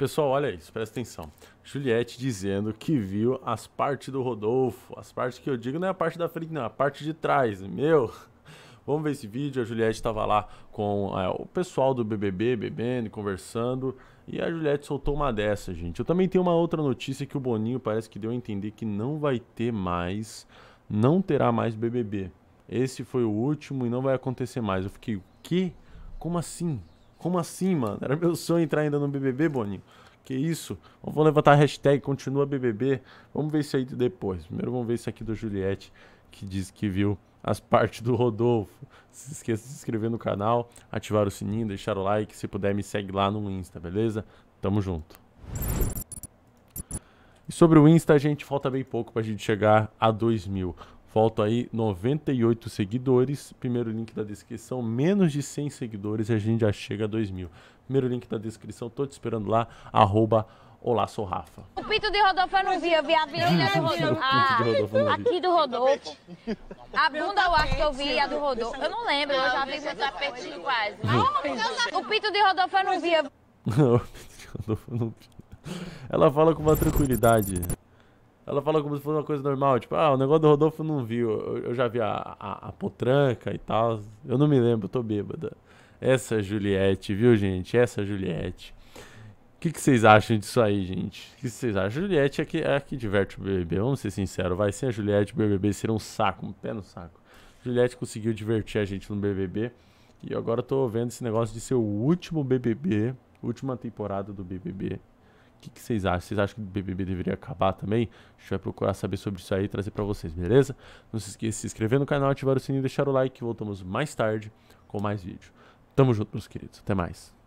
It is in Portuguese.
Pessoal, olha isso, presta atenção. Juliette dizendo que viu as partes do Rodolfo. As partes que eu digo não é a parte da frente, não, é a parte de trás. Meu, vamos ver esse vídeo. A Juliette estava lá com é, o pessoal do BBB bebendo, conversando. E a Juliette soltou uma dessa, gente. Eu também tenho uma outra notícia que o Boninho parece que deu a entender que não vai ter mais, não terá mais BBB. Esse foi o último e não vai acontecer mais. Eu fiquei, o quê? Como assim? Como assim, mano? Era meu sonho entrar ainda no BBB, Boninho. Que isso? Vamos levantar a hashtag continua BBB. Vamos ver isso aí depois. Primeiro vamos ver isso aqui do Juliette, que diz que viu as partes do Rodolfo. Se esqueça de se inscrever no canal, ativar o sininho, deixar o like. Se puder, me segue lá no Insta, beleza? Tamo junto. E sobre o Insta, a gente falta bem pouco pra gente chegar a 2 mil. Falta aí 98 seguidores. Primeiro link da descrição. Menos de 100 seguidores e a gente já chega a 2 mil. Primeiro link da descrição. Tô te esperando lá. Arroba Olá, sou Rafa. O pinto de Rodolfo eu não vi, eu vi a virilha do Rodolfo. Ah, aqui do Rodolfo. A bunda eu acho que eu vi a do Rodolfo. Eu não lembro, eu já vi meu tapetinho quase. O pinto de Rodolfo eu não vi. Não, o pinto de Rodolfo eu não vi. Ela fala com uma tranquilidade. Ela fala como se fosse uma coisa normal, tipo, ah, o negócio do Rodolfo não viu. Eu, eu já vi a, a, a, potranca e tal. Eu não me lembro, eu tô bêbada. Essa Juliette, viu, gente? Essa Juliette. O que, que vocês acham disso aí, gente? O que vocês acham? A Juliette é que, é que diverte o BBB, vamos ser sinceros. Vai ser a Juliette, o BBB ser um saco, um pé no saco. A Juliette conseguiu divertir a gente no BBB. E agora eu tô vendo esse negócio de ser o último BBB, última temporada do BBB que, que vocês acham? Vocês acham que o BBB deveria acabar também? A gente vai procurar saber sobre isso aí e trazer para vocês, beleza? Não se esqueça de se inscrever no canal, ativar o sininho e deixar o like. Voltamos mais tarde com mais vídeo. Tamo junto, meus queridos. Até mais.